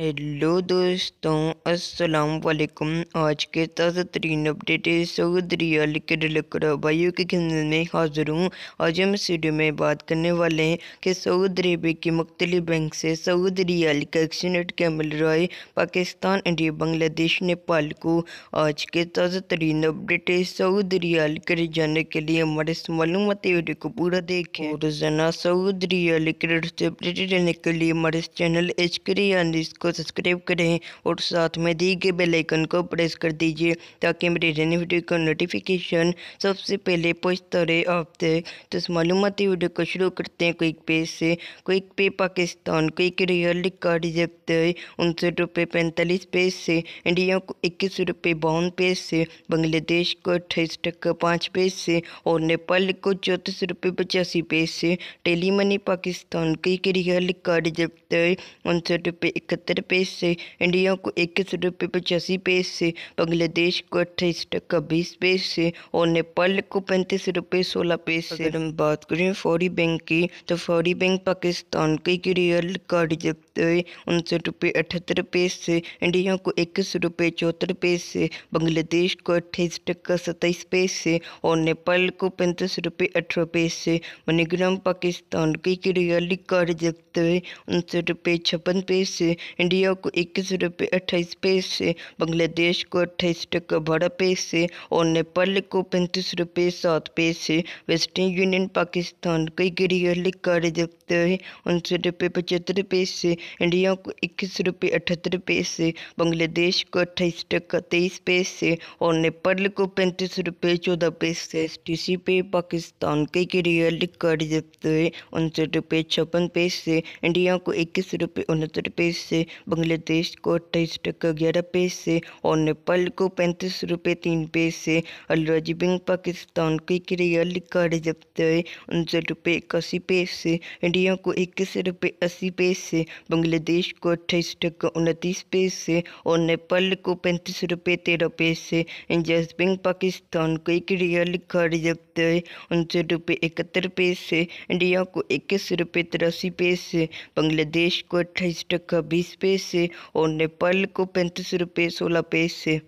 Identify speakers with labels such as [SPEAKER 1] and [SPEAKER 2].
[SPEAKER 1] hello दोस्तों अस्सलाम वालेकुम आज के ताज़ा तरीन अपडेट सऊदी अल के डलकरा भाइयों के खिंदन में हाजिर हूँ आज हम इस वीडियो में बात करने वाले हैं कि सऊदी अरेबिया के मुख्तलि बैंक से सऊदी अल का एक्शन रेट क्या मिल रहा है पाकिस्तान इंडिया बांग्लादेश नेपाल को आज के ताज़ा तरीन अपडेट सऊद अल के जाने के लिए हमारे इस मालूम वीडियो को पूरा देखें रोजाना सऊद अल के अपडेट रहने के लिए हमारे चैनल एच के को सब्सक्राइब करें और साथ में दी गई बेलाइकन को प्रेस कर दीजिए ताकि मेरे रहने वीडियो का नोटिफिकेशन सबसे पहले पहुँचता रहे आप तक तो इस मालूमती वीडियो को शुरू करते हैं क्विक पे से क्विक पे पाकिस्तान क्विक रियल का है उनसठ रुपये पैंतालीस पे से इंडिया को इक्कीस रुपये बावन से बांग्लादेश को अट्ठाईस टक्का पाँच से और नेपाल को चौंतीस रुपये पचासी से टेली मनी पाकिस्तान एक रियल का है उनसठ रुपये इकहत्तर सत्तर पैसे इंडिया को इक्कीस रुपये पचासी पैसे बांग्लादेश को अट्ठाईस टका बीस पैसे और नेपाल को पैंतीस रुपये सोलह पैसे अगर हम बात करें फौरी बैंक की तो फौरी बैंक पाकिस्तान के रियल कार्ड जब रुपये उनसठ रुपये अठहत्तर पैसे इंडिया को इक्कीस रुपये चौहत्तर पैसे बांग्लादेश को अट्ठाईस टक्का सत्ताईस पैसे और नेपाल को पैंतीस रुपये अठारह पैसे मनीग्राम पाकिस्तान की किरियाली हुए उनसठ रुपये छप्पन पैसे इंडिया को इक्कीस रुपये अट्ठाईस पैसे बांग्लादेश को अट्ठाईस टक्का बारह पैसे और नेपाल को पैंतीस रुपये सात पैसे वेस्टर्न यूनियन पाकिस्तान की जगते हुए उनसठ रुपये पचहत्तर पैसे इंडिया को इक्कीस रुपये अठहत्तर पैसे बांग्लादेश को अट्ठाईस टका तेईस पैसे और नेपाल को पैंतीस रुपये चौदह पैसे एस टी सी पे पाकिस्तान के रियल कार्ड रिजर्व हुए उनसठ रुपये छप्पन पैसे इंडिया को इक्कीस रुपये उनहत्तर पैसे बांग्लादेश को अट्ठाईस टका ग्यारह पैसे और नेपाल को पैंतीस रुपये तीन पैसे अलराजी बैंक पाकिस्तान के रियल कार्ड रिजर्व हुए उनसठ रुपये इक्यासी पैसे इंडिया को इक्कीस रुपये अस्सी पैसे बांग्लादेश को अट्ठाईस टका उनतीस पैसे और नेपाल को पैंतीस रुपये तेरह पैसे जैस बैंक पाकिस्तान को एक रियल खरीद सकता है उनसठ रुपये इकहत्तर पैसे इंडिया को इक्कीस रुपये तिरासी पैसे बांग्लादेश को अट्ठाईस टका बीस पैसे और नेपाल को पैंतीस रुपये सोलह पैसे